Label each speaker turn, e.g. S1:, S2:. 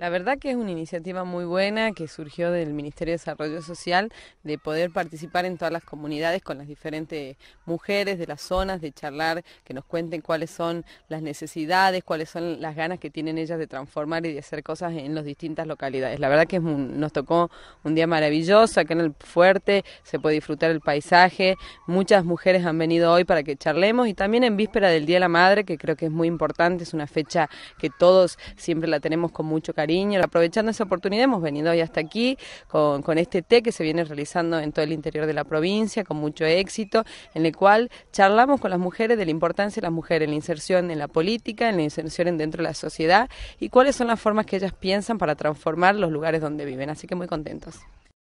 S1: La verdad que es una iniciativa muy buena que surgió del Ministerio de Desarrollo Social de poder participar en todas las comunidades con las diferentes mujeres de las zonas, de charlar, que nos cuenten cuáles son las necesidades, cuáles son las ganas que tienen ellas de transformar y de hacer cosas en las distintas localidades. La verdad que nos tocó un día maravilloso acá en el fuerte, se puede disfrutar el paisaje, muchas mujeres han venido hoy para que charlemos y también en víspera del Día de la Madre, que creo que es muy importante, es una fecha que todos siempre la tenemos con mucho cariño Aprovechando esa oportunidad hemos venido hoy hasta aquí con, con este té que se viene realizando en todo el interior de la provincia con mucho éxito, en el cual charlamos con las mujeres de la importancia de las mujeres en la inserción en la política, en la inserción dentro de la sociedad y cuáles son las formas que ellas piensan para transformar los lugares donde viven. Así que muy contentos.